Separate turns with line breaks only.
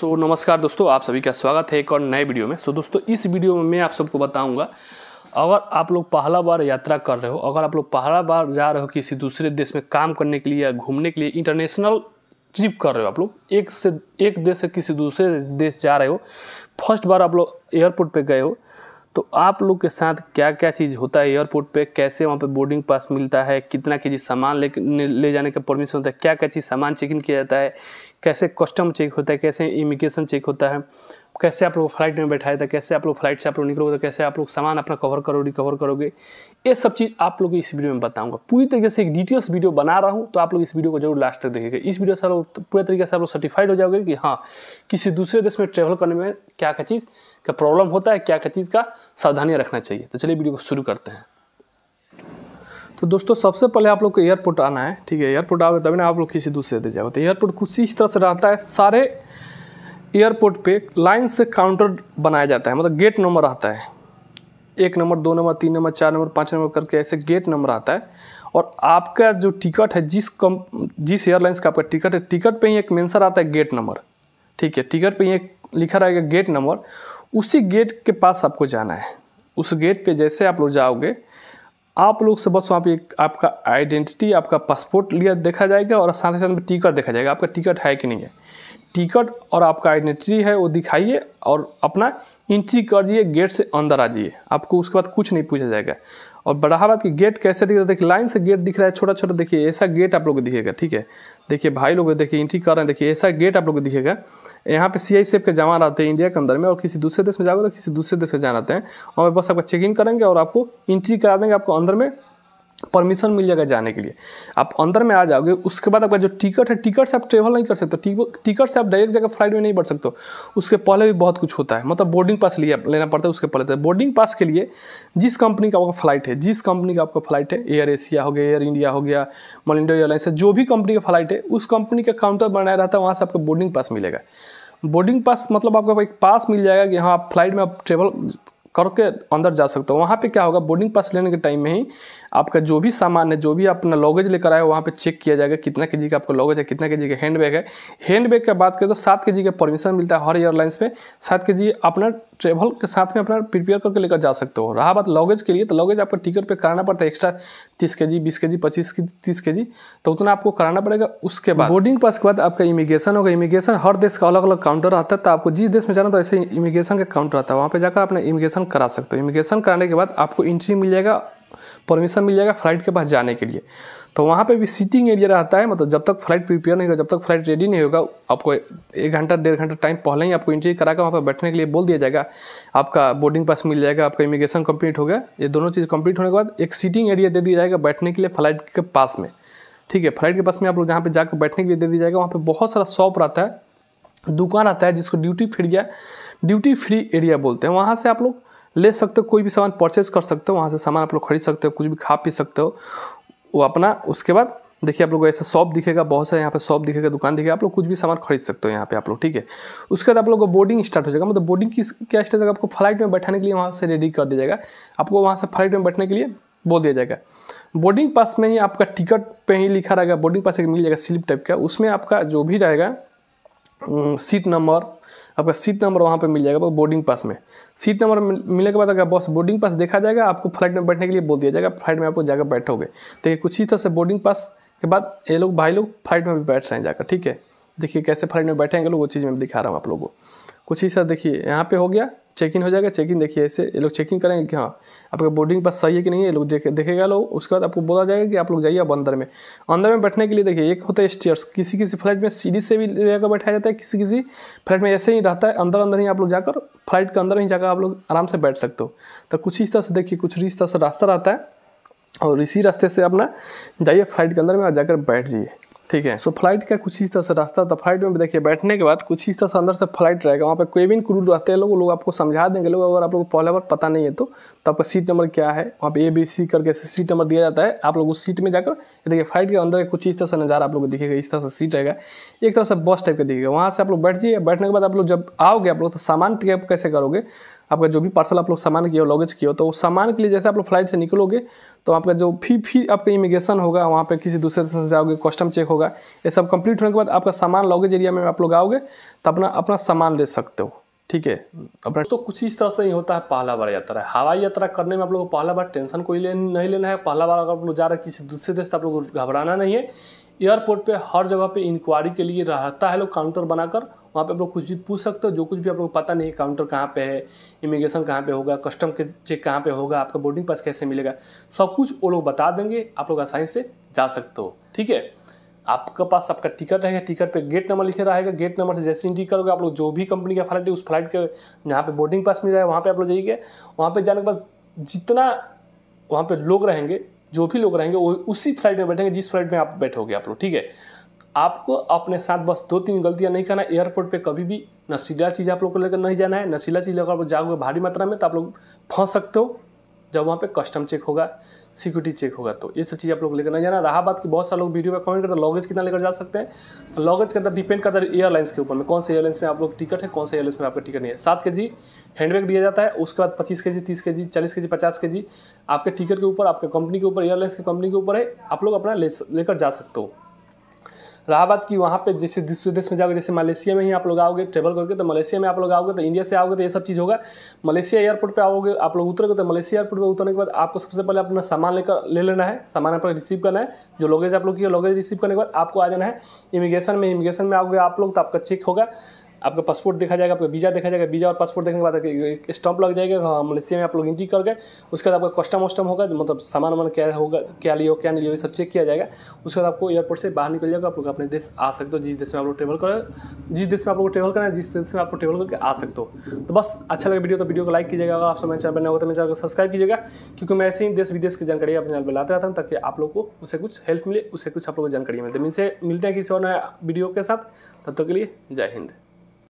सो so, नमस्कार दोस्तों आप सभी का स्वागत है एक और नए वीडियो में सो so, दोस्तों इस वीडियो में मैं आप सबको बताऊंगा अगर आप लोग पहला बार यात्रा कर रहे हो अगर आप लोग पहला बार जा रहे हो किसी दूसरे देश में काम करने के लिए या घूमने के लिए इंटरनेशनल ट्रिप कर रहे हो आप लोग एक से एक देश से किसी दूसरे देश जा रहे हो फर्स्ट बार आप लोग एयरपोर्ट पर गए हो तो आप लोग के साथ क्या क्या चीज़ होता है एयरपोर्ट पे कैसे वहाँ पे बोर्डिंग पास मिलता है कितना के जी सामान ले ले जाने का परमिशन होता है क्या क्या चीज़ सामान चेक इन किया जाता है कैसे कस्टम चेक होता है कैसे इमिग्रेशन चेक होता है कैसे आप लोग फ्लाइट में बैठाए था कैसे आप लोग फ्लाइट से आप लोग निकलोगे कैसे आप लोग सामान अपना कवर करो रिकवर करोगे ये सब चीज़ आप लोग इस वीडियो में बताऊंगा पूरी तरीके से एक डिटेल्स वीडियो बना रहा हूँ तो आप लोग इस वीडियो को जरूर लास्ट तक देखेंगे इस वीडियो से आप लोग पूरे तरीके से आप लोग सर्टिफाइड हो जाओगे कि हाँ किसी दूसरे देश में ट्रेवल करने में क्या क्या चीज़ का प्रॉब्लम होता है क्या क्या चीज़ का सावधानियाँ रखना चाहिए तो चलिए वीडियो को शुरू करते हैं तो दोस्तों सबसे पहले आप लोग को एयरपोर्ट आना है ठीक है एयरपोर्ट आओगे तभी ना आप लोग किसी दूसरे देश जाओगे तो एयरपोर्ट कुछ इस तरह से रहता है सारे एयरपोर्ट पे लाइन से काउंटर बनाया जाता है मतलब गेट नंबर आता है एक नंबर दो नंबर तीन नंबर चार नंबर पाँच नंबर करके ऐसे गेट नंबर आता है और आपका जो टिकट है जिस कम जिस एयरलाइंस का आपका टिकट है टिकट पे ही एक मेंसर आता है गेट नंबर ठीक है टिकट पे ही एक लिखा रहेगा गेट नंबर उसी गेट के पास आपको जाना है उस गेट पे जैसे आप लोग जाओगे आप लोग से बस वहाँ पे आपका आइडेंटिटी आपका पासपोर्ट लिया देखा जाएगा और साथ ही साथ में टिकट देखा जाएगा आपका टिकट है कि नहीं है टिकट और आपका आइडेंटिटी है वो दिखाइए और अपना इंट्री कर दिए गेट से अंदर आ जाइए आपको उसके बाद कुछ नहीं पूछा जाएगा और बढ़ा बात कि गेट कैसे दिख रहा है देखिए लाइन से गेट दिख रहा है छोटा छोटा देखिए ऐसा गेट आप लोग दिखेगा ठीक है देखिए भाई लोग देखिए एंट्री कर रहे हैं देखिए ऐसा गेट आप लोग को दिखेगा यहाँ पे सी के जमा रहते हैं इंडिया के अंदर में और किसी दूसरे देश में जाओगे तो किसी दूसरे देश में जाना रहते हैं और बस आपका चेक इन करेंगे और आपको एंट्री करा देंगे आपको अंदर में परमिशन मिल जाएगा जाने के लिए आप अंदर में आ जाओगे उसके बाद आपका जो टिकट है टिकट से आप ट्रेवल नहीं कर सकते टिकट से आप डायरेक्ट जाकर फ्लाइट में नहीं बढ़ सकते उसके पहले भी बहुत कुछ होता है मतलब बोर्डिंग पास लिया लेना पड़ता है उसके पहले तो बोर्डिंग पास के लिए जिस कंपनी का आपका फ्लाइट है जिस कंपनी का आपका फ्लाइट है एयर एशिया हो गया एयर इंडिया हो गया मलिंडो एयरलाइंस है जो भी कंपनी का फ्लाइट है उस कंपनी का काउंटर बनाया रहता है वहाँ से आपको बोर्डिंग पास मिलेगा बोर्डिंग पास मतलब आपको एक पास मिल जाएगा कि हाँ आप फ्लाइट में आप ट्रेवल करके अंदर जा सकते हो वहाँ पे क्या होगा बोर्डिंग पास लेने के टाइम में ही आपका जो भी सामान है जो भी अपना लॉगेज लेकर आए वहाँ पे चेक किया जाएगा कितना के जी का आपका लॉगेज है कितना के जी का हैंड बैग है हैंड बैग का बात करें तो सात के जी का परमिशन मिलता है हर एयरलाइंस में सात के जी अपना ट्रेवल के साथ में अपना प्रिपेयर करके लेकर जा सकते हो रहा बात लॉगेज के लिए तो लॉगेज आपको टिकट पर कराना पड़ता है एक्स्ट्रा तीस के जी बीस के जी पच्चीस के तीस के जी तो उतना आपको कराना पड़ेगा उसके बाद बोर्डिंग पास के बाद आपका इमिग्रेशन होगा इमिग्रेशन हर देश का अलग अलग काउंटर आता है तो आपको जिस देश में जाना तो ऐसे इमिग्रेशन का काउंटर आता है वहाँ पर जाकर अपना इमिग्रेशन करा सकते हो इमिग्रेशन कराने के बाद आपको एंट्री मिल जाएगा परमिशन मिल जाएगा फ्लाइट के पास जाने के लिए तो वहाँ पे भी सीटिंग एरिया रहता है मतलब जब तक फ्लाइट प्रिपेयर नहीं होगा जब तक फ्लाइट रेडी नहीं होगा आपको एक घंटा डेढ़ घंटा टाइम पहले ही आपको इंट्री करा कर वहाँ पर बैठने के लिए बोल दिया जाएगा आपका बोर्डिंग पास मिल जाएगा आपका इमिग्रेशन कंप्लीट होगा ये दोनों चीज़ कंप्लीट होने के बाद एक सीटिंग एरिया दे दिया जाएगा बैठने के लिए फ्लाइट के पास में ठीक है फ्लाइट के पास में आप लोग जहाँ पर जाकर बैठने के लिए दे दिया जाएगा वहाँ पर बहुत सारा शॉप रहता है दुकान आता है जिसको ड्यूटी फ्री या ड्यूटी फ्री एरिया बोलते हैं वहाँ से आप लोग ले सकते हो कोई भी सामान परचेज कर सकते हो वहाँ से सामान आप लोग खरीद सकते हो कुछ भी खा पी सकते हो वो अपना उसके बाद देखिए आप लोग ऐसा शॉप दिखेगा बहुत सारे यहाँ पे शॉप दिखेगा दुकान दिखेगा आप लोग कुछ भी सामान खरीद सकते हो यहाँ पे आप लोग ठीक है उसके बाद आप लोग का बोर्डिंग स्टार्ट हो जाएगा मतलब बोर्डिंग किस क्या स्टार्ट होगा आपको फ्लाइट में बैठाने के लिए वहाँ से रेडी कर दिया जाएगा आपको वहाँ से फ्लाइट में बैठने के लिए बोल दिया जाएगा बोर्डिंग पास में ही आपका टिकट पर ही लिखा रहेगा बोर्डिंग पास एक मिल जाएगा स्लिप टाइप का उसमें आपका जो भी रहेगा सीट नंबर आपका सीट नंबर वहाँ पर मिल जाएगा बोर्डिंग पास में सीट नंबर मिलने के बाद अगर बस बोर्डिंग पास देखा जाएगा आपको फ्लाइट में बैठने के लिए बोल दिया जाएगा फ्लाइट में आपको जाकर बैठोगे देखिए तो कुछ ही तरह से बोर्डिंग पास के बाद ये लोग भाई लोग फ्लाइट में भी बैठ रहे हैं जाकर ठीक है देखिए कैसे फ्लाइट में बैठेंगे लोग वो चीज़ में दिखा रहा हूँ आप लोगों को कुछ ही सर देखिए यहाँ पे हो गया चेक इन हो जाएगा चेक इन देखिए ऐसे ये लोग चेक इन करेंगे कि हाँ आपका बोर्डिंग पास सही है कि नहीं है ये लोग देखे, देखेगा लोग उसके बाद आपको बोला जाएगा कि आप लोग जाइए अब अंदर में अंदर में बैठने के लिए देखिए एक होता है स्टेयर्स किसी किसी फ्लाइट में सीढ़ी से भी लेकर बैठाया जाता है किसी किसी फ्लाइट में ऐसे ही रहता है अंदर अंदर ही आप लोग जाकर फ्लाइट के अंदर ही जाकर आप लोग आराम से बैठ सकते हो तो कुछ इस तरह से देखिए कुछ इस तरह से रास्ता रहता है और इसी रास्ते से अपना जाइए फ्लाइट के अंदर में और जाकर बैठ जाइए ठीक है सो फ्लाइट का कुछ इस तरह से रास्ता था तो फ्लाइट में देखिए बैठने के बाद कुछ इस तरह से अंदर से फ्लाइट रहेगा वहाँ पे केबिन क्रू रहते हैं लोग लोग आपको समझा देंगे लोग अगर आप लोग पहले बार पता नहीं है तो तो आपका सीट नंबर क्या है वहाँ पे ए बी सी करके सीट नंबर दिया जाता है आप लोग उस सीट में जाकर देखिए फ्लाइट के अंदर कुछ इस तरह से नज़ारा आप लोग को दिखेगा इस तरह से सीट रहेगा एक तरह से बस टाइप का दिखेगा वहाँ से आप लोग बैठ जाइए बैठने के बाद आप लोग जब आओगे आप लोग तो सामान पिकअप कैसे करोगे आपका जो भी पार्सल आप लोग सामान किया हो लॉगेज किया हो तो सामान के लिए जैसे आप लोग फ्लाइट से निकलोगे तो आपका जो फी फी आपका इमिग्रेशन होगा वहाँ पे किसी दूसरे देश जाओगे कस्टम चेक होगा ये सब कंप्लीट होने के बाद आपका सामान लॉगेज एरिया में आप लोग आओगे तो अपना अपना सामान ले सकते हो ठीक है अपना तो कुछ इस तरह से ही होता है पहला बार यात्रा हवाई यात्रा करने में आप लोग को पहला बार टेंशन कोई ले, नहीं लेना है पहला बार अगर आप लोग जा रहे किसी दूसरे देश तो आप लोग को घबराना नहीं है एयरपोर्ट पे हर जगह पे इंक्वायरी के लिए रहता है लोग काउंटर बनाकर वहाँ पे आप लोग कुछ भी पूछ सकते हो जो कुछ भी आप लोग पता नहीं काउंटर कहाँ पे है इमिग्रेशन कहाँ पे होगा कस्टम के चेक कहाँ पे होगा आपका बोर्डिंग पास कैसे मिलेगा सब कुछ वो लोग बता देंगे आप लोग आसानी से जा सकते हो ठीक है आपके पास आपका टिकट रहेगा टिकट पे गेट नंबर लिखे रहेगा गेट नंबर से जैसे इंट्री करोगे आप लोग जो भी कंपनी का फ्लाइट है उस फ्लाइट के जहाँ पे बोर्डिंग पास मिल रहा है वहाँ पे आप लोग जाइए वहाँ पे जाने के बाद जितना वहाँ पे लोग रहेंगे जो भी लोग रहेंगे वो उसी फ्लाइट में बैठेंगे जिस फ्लाइट में आप बैठोगे आप लोग ठीक है आपको अपने साथ बस दो तीन गलतियां नहीं करना एयरपोर्ट पे कभी भी नशीला चीज़ आप लोग को लेकर नहीं जाना है नशीला चीज़ अगर जाओगे भारी मात्रा में तो आप लोग फंस सकते हो जब वहाँ पे कस्टम चेक होगा सिक्योरिटी चेक होगा तो ये सब चीज़ आप लोग लेकर नहीं जाना रहा बात की बहुत सारे लोग वीडियो में कमेंट करते हैं लॉगेज कितना लेकर जा सकते हैं तो लॉगेज के अंदर डिपेंड करता है एयरलाइंस के ऊपर में कौन से एयरलाइंस में आप लोग टिकट है कौन से एयरलाइंस में आपका टिकट नहीं है सात के जी हैंडबैग दिया जाता है उसके बाद पच्चीस के जी तीस के जी चालीस के जी पचास के जी आपके टिकट के ऊपर आपके कंपनी के ऊपर एयरलाइंस के कंपनी के ऊपर है आप लोग अपना लेकर जा सकते हो रहा बात की वहाँ पे जैसे दूसरे देश में जाओगे जैसे मलेशिया में ही आप लोग आओगे ट्रेवल करके तो मलेशिया में आप लोग आओगे तो इंडिया से आओगे तो ये सब चीज़ होगा मलेशिया एयरपोर्ट पर आओगे आप लोग उतरोगे तो मलेशिया एयरपोर्ट पर उतरने के बाद आपको सबसे पहले अपना सामान लेकर ले लेना है सामान आप रिसीव करना है जो लगेज आप लोग की लगेज रिसीव करने के बाद आपको आ जाना है इमिग्रेशन में इमिग्रेशन में आओगे आप लोग तो आपका चेक होगा आपका पासपोर्ट देखा जाएगा आपका वीज़ा देखा जाएगा वीज़ा और पासपोर्ट देखने के बाद स्टॉप लग जाएगा हाँ मलेशिया में आप लोग एंट्री कर गए उसके बाद आपका कस्टम वस्टम होगा मतलब सामान वामान क्या होगा क्या लियो क्या नहीं लियो सब चेक किया जाएगा उसके बाद आपको एयरपोर्ट से बाहर निकल जाएगा आप लोग अपने देश आ सकते हो जिस देश में आप लोग ट्रेवल करें जिस देश में आप लोग ट्रेवल करना है जिस देश में आप लोग ट्रेवल करके आ सकते हो तो बस अच्छा लगे वीडियो तो वीडियो को लाइक कीजिएगा अगर आप समय चैनल पर नए हो तो मेरे चैनल को सब्सक्राइब कीजिएगा क्योंकि मैं ऐसे ही देश विदेश की जानकारी अपने चैनल पर लाते रहता हूँ ताकि आप लोग को उसे कुछ हेल्प मिले उसे कुछ आप लोग को जानकारी तो मिलते मिलते हैं किसी और नया वीडियो के साथ तब तक के लिए जय हिंद